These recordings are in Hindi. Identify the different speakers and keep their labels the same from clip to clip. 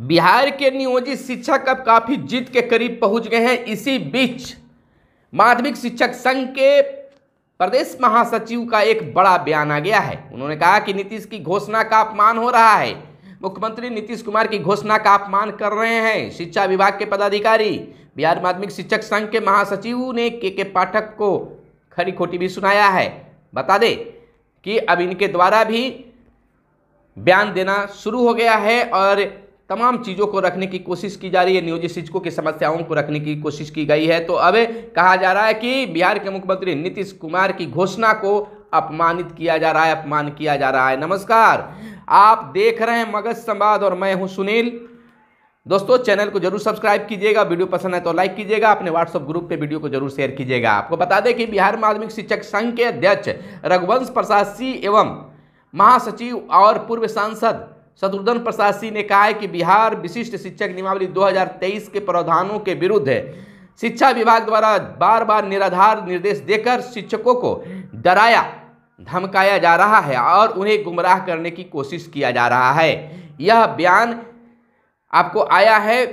Speaker 1: बिहार के नियोजित शिक्षक अब काफ़ी जीत के करीब पहुंच गए हैं इसी बीच माध्यमिक शिक्षक संघ के प्रदेश महासचिव का एक बड़ा बयान आ गया है उन्होंने कहा कि नीतीश की घोषणा का अपमान हो रहा है मुख्यमंत्री नीतीश कुमार की घोषणा का अपमान कर रहे हैं शिक्षा विभाग के पदाधिकारी बिहार माध्यमिक शिक्षक संघ के महासचिव ने के के पाठक को खरी खोटी भी सुनाया है बता दें कि अब इनके द्वारा भी बयान देना शुरू हो गया है और तमाम चीज़ों को रखने की कोशिश की जा रही है नियोजित शिक्षकों की समस्याओं को रखने की कोशिश की गई है तो अब कहा जा रहा है कि बिहार के मुख्यमंत्री नीतीश कुमार की घोषणा को अपमानित किया जा रहा है अपमान किया जा रहा है नमस्कार आप देख रहे हैं मगध संवाद और मैं हूं सुनील दोस्तों चैनल को जरूर सब्सक्राइब कीजिएगा वीडियो पसंद है तो लाइक कीजिएगा अपने व्हाट्सएप ग्रुप पे वीडियो को जरूर शेयर कीजिएगा आपको बता दें कि बिहार माध्यमिक शिक्षक संघ के अध्यक्ष रघुवंश प्रसाद सिंह एवं महासचिव और पूर्व सांसद शत्रुघ्न प्रसाद सिंह ने कहा है कि बिहार विशिष्ट शिक्षक नियमावली 2023 के प्रावधानों के विरुद्ध है शिक्षा विभाग द्वारा बार बार निराधार निर्देश देकर शिक्षकों को डराया धमकाया जा रहा है और उन्हें गुमराह करने की कोशिश किया जा रहा है यह बयान आपको आया है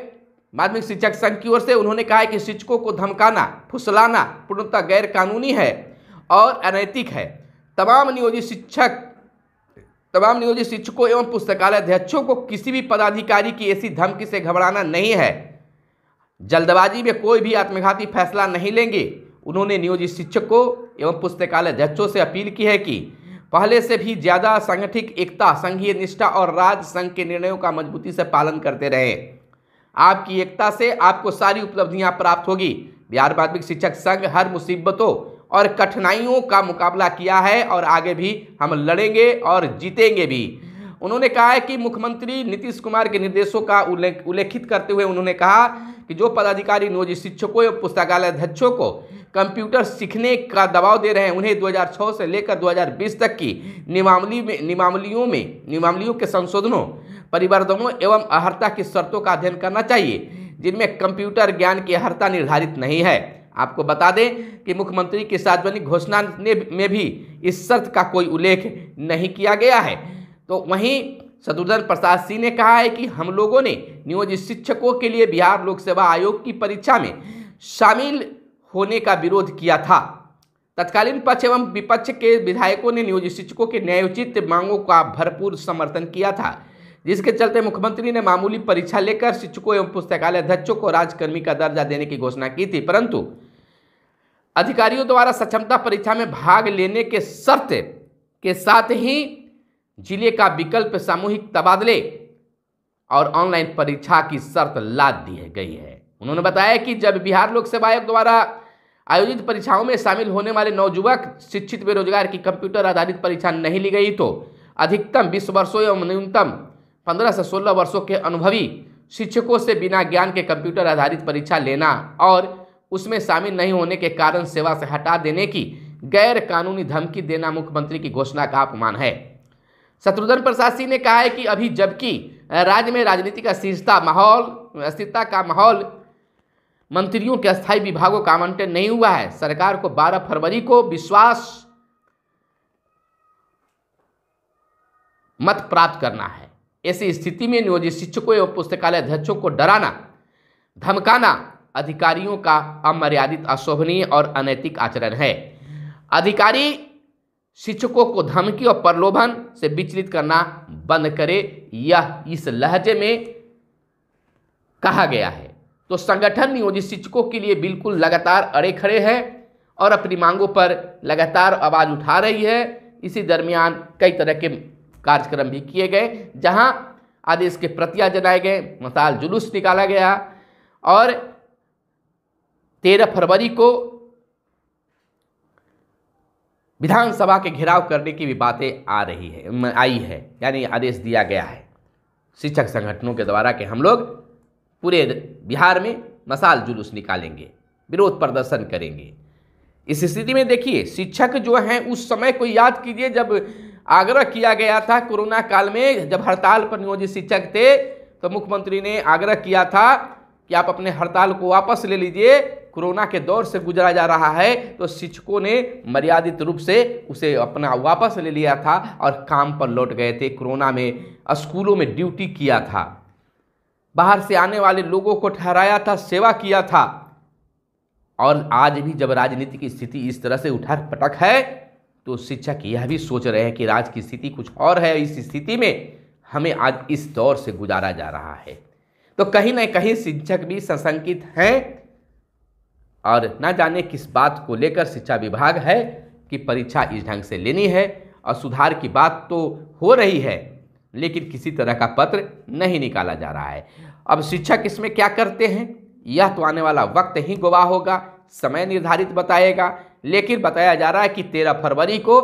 Speaker 1: माध्यमिक शिक्षक संघ की ओर से उन्होंने कहा है कि शिक्षकों को धमकाना फुसलाना पूर्णतः गैरकानूनी है और अनैतिक है तमाम नियोजित शिक्षक तमाम नियोजित शिक्षकों एवं पुस्तकालय अध्यक्षों को किसी भी पदाधिकारी की ऐसी धमकी से घबराना नहीं है जल्दबाजी में कोई भी आत्मघाती फैसला नहीं लेंगे उन्होंने नियोजित शिक्षकों एवं पुस्तकालय अध्यक्षों से अपील की है कि पहले से भी ज़्यादा संगठित एकता संघीय निष्ठा और राज्य संघ के निर्णयों का मजबूती से पालन करते रहें आपकी एकता से आपको सारी उपलब्धियां प्राप्त होगी बिहार माध्यमिक शिक्षक संघ हर मुसीबतों और कठिनाइयों का मुकाबला किया है और आगे भी हम लड़ेंगे और जीतेंगे भी उन्होंने कहा है कि मुख्यमंत्री नीतीश कुमार के निर्देशों का उल्लेख उल्लेखित करते हुए उन्होंने कहा कि जो पदाधिकारी नोजिस शिक्षकों एवं पुस्तकालय अध्यक्षों को कंप्यूटर सीखने का दबाव दे रहे हैं उन्हें 2006 से लेकर 2020 तक की निमामली में निमामलियों में निमामलियों के संशोधनों परिवर्तनों एवं अहर्ता की शर्तों का अध्ययन करना चाहिए जिनमें कंप्यूटर ज्ञान की अहर्ता निर्धारित नहीं है आपको बता दें कि मुख्यमंत्री की सार्वजनिक घोषणा ने में भी इस शर्त का कोई उल्लेख नहीं किया गया है तो वहीं शत्रुधन प्रसाद सिंह ने कहा है कि हम लोगों ने नियोजित शिक्षकों के लिए बिहार लोक सेवा आयोग की परीक्षा में शामिल होने का विरोध किया था तत्कालीन पक्ष एवं विपक्ष के विधायकों ने नियोजित शिक्षकों के न्यायोचित मांगों का भरपूर समर्थन किया था जिसके चलते मुख्यमंत्री ने मामूली परीक्षा लेकर शिक्षकों एवं पुस्तकालय अध्यक्षों को राजकर्मी का दर्जा देने की घोषणा की थी परंतु अधिकारियों द्वारा सक्षमता परीक्षा में भाग लेने के शर्त के साथ ही जिले का विकल्प सामूहिक तबादले और ऑनलाइन परीक्षा की शर्त लाद दी गई है उन्होंने बताया कि जब बिहार लोक सेवा आयोग द्वारा आयोजित परीक्षाओं में शामिल होने वाले नौजुवक शिक्षित बेरोजगार की कंप्यूटर आधारित परीक्षा नहीं ली गई तो अधिकतम बीस वर्षों एवं न्यूनतम पंद्रह से सोलह वर्षों के अनुभवी शिक्षकों से बिना ज्ञान के कंप्यूटर आधारित परीक्षा लेना और उसमें शामिल नहीं होने के कारण सेवा से हटा देने की गैर कानूनी धमकी देना मुख्यमंत्री की घोषणा का अपमान है शत्रुघ्न प्रसाद सिंह ने कहा है कि अभी जबकि राज्य में राजनीति का स्थिरता माहौल स्थिरता का माहौल मंत्रियों के स्थायी विभागों का आवंटन नहीं हुआ है सरकार को 12 फरवरी को विश्वास मत प्राप्त करना है ऐसी स्थिति में नियोजित शिक्षकों एवं पुस्तकालय अध्यक्षों को डराना धमकाना अधिकारियों का अमर्यादित अशोभनीय और अनैतिक आचरण है अधिकारी शिक्षकों को धमकी और प्रलोभन से विचलित करना बंद करे यह इस लहजे में कहा गया है तो संगठन नियोजित शिक्षकों के लिए बिल्कुल लगातार अड़े खड़े हैं और अपनी मांगों पर लगातार आवाज़ उठा रही है इसी दरमियान कई तरह के कार्यक्रम भी किए गए जहां आदेश के प्रतियां जनाए गए मसाल जुलूस निकाला गया और तेरह फरवरी को विधानसभा के घेराव करने की भी बातें आ रही है आई है यानी आदेश दिया गया है शिक्षक संगठनों के द्वारा कि हम लोग पूरे बिहार में मसाल जुलूस निकालेंगे विरोध प्रदर्शन करेंगे इस स्थिति में देखिए शिक्षक जो हैं उस समय को याद कीजिए जब आग्रह किया गया था कोरोना काल में जब हड़ताल पर नियोजित शिक्षक थे तो मुख्यमंत्री ने आग्रह किया था कि आप अपने हड़ताल को वापस ले लीजिए कोरोना के दौर से गुजरा जा रहा है तो शिक्षकों ने मर्यादित रूप से उसे अपना वापस ले लिया था और काम पर लौट गए थे कोरोना में स्कूलों में ड्यूटी किया था बाहर से आने वाले लोगों को ठहराया था सेवा किया था और आज भी जब राजनीति की स्थिति इस तरह से उठा पटक है तो शिक्षक यह भी सोच रहे हैं कि राज की स्थिति कुछ और है इस स्थिति में हमें आज इस दौर से गुजारा जा रहा है तो कहीं ना कहीं शिक्षक भी सशंकित हैं और ना जाने किस बात को लेकर शिक्षा विभाग है कि परीक्षा इस ढंग से लेनी है और सुधार की बात तो हो रही है लेकिन किसी तरह का पत्र नहीं निकाला जा रहा है अब शिक्षक इसमें क्या करते हैं यह तो आने वाला वक्त ही गवाह होगा समय निर्धारित बताएगा लेकिन बताया जा रहा है कि तेरह फरवरी को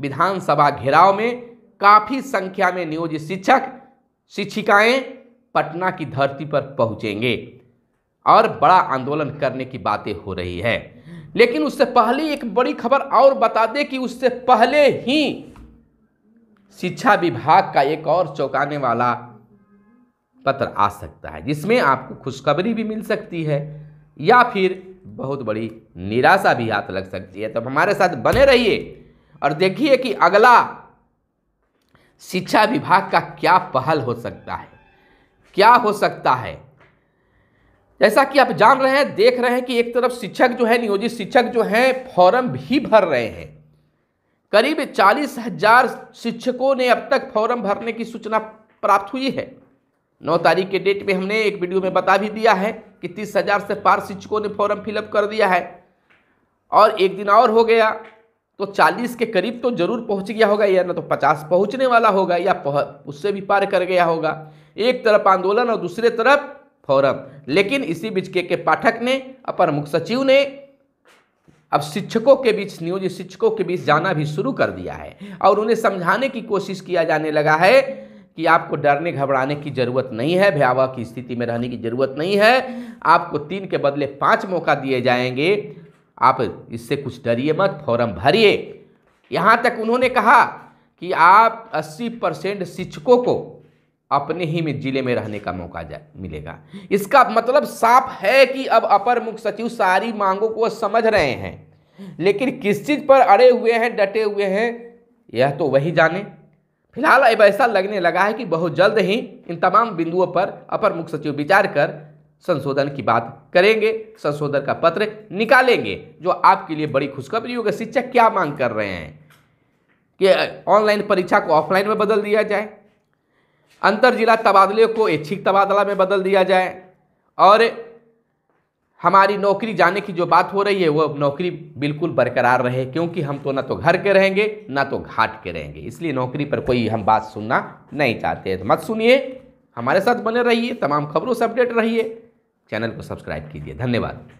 Speaker 1: विधानसभा घेराव में काफ़ी संख्या में नियोजित शिक्षक शिक्षिकाएं पटना की धरती पर पहुंचेंगे और बड़ा आंदोलन करने की बातें हो रही है लेकिन उससे पहले एक बड़ी खबर और बता दें कि उससे पहले ही शिक्षा विभाग का एक और चौंकाने वाला पत्र आ सकता है जिसमें आपको खुशखबरी भी मिल सकती है या फिर बहुत बड़ी निराशा भी हाथ लग सकती है तो हमारे साथ बने रहिए और देखिए कि अगला शिक्षा विभाग का क्या पहल हो सकता है क्या हो सकता है जैसा कि आप जान रहे हैं देख रहे हैं कि एक तरफ शिक्षक जो है नियोजित शिक्षक जो हैं फॉर्म भी भर रहे हैं करीब चालीस हजार शिक्षकों ने अब तक फॉर्म भरने की सूचना प्राप्त हुई है नौ तारीख के डेट में हमने एक वीडियो में बता भी दिया है कि तीस हज़ार से पार शिक्षकों ने फॉर्म फिलअप कर दिया है और एक दिन और हो गया तो चालीस के करीब तो जरूर पहुंच गया होगा या ना तो पचास पहुंचने वाला होगा या उससे भी पार कर गया होगा एक तरफ आंदोलन और दूसरे तरफ फॉरम लेकिन इसी बीच के के पाठक ने अपर मुख्य सचिव ने अब शिक्षकों के बीच नियोजित शिक्षकों के बीच जाना भी शुरू कर दिया है और उन्हें समझाने की कोशिश किया जाने लगा है कि आपको डरने घबराने की ज़रूरत नहीं है भयावह की स्थिति में रहने की ज़रूरत नहीं है आपको तीन के बदले पाँच मौका दिए जाएंगे आप इससे कुछ डरिए मत फॉर्म भरिए यहाँ तक उन्होंने कहा कि आप 80 परसेंट शिक्षकों को अपने ही में जिले में रहने का मौका जाए मिलेगा इसका मतलब साफ है कि अब अपर मुख्य सचिव सारी मांगों को समझ रहे हैं लेकिन किस चीज़ पर अड़े हुए हैं डटे हुए हैं यह तो वही जाने फिलहाल अब ऐसा लगने लगा है कि बहुत जल्द ही इन तमाम बिंदुओं पर अपर मुख्य सचिव विचार कर संशोधन की बात करेंगे संशोधन का पत्र निकालेंगे जो आपके लिए बड़ी खुशखबरी होगी शिक्षक क्या मांग कर रहे हैं कि ऑनलाइन परीक्षा को ऑफलाइन में बदल दिया जाए अंतर जिला तबादले को ऐच्छिक तबादला में बदल दिया जाए और हमारी नौकरी जाने की जो बात हो रही है वो नौकरी बिल्कुल बरकरार रहे क्योंकि हम तो ना तो घर के रहेंगे ना तो घाट के रहेंगे इसलिए नौकरी पर कोई हम बात सुनना नहीं चाहते तो मत सुनिए हमारे साथ बने रहिए तमाम खबरों से अपडेट रहिए चैनल को सब्सक्राइब कीजिए धन्यवाद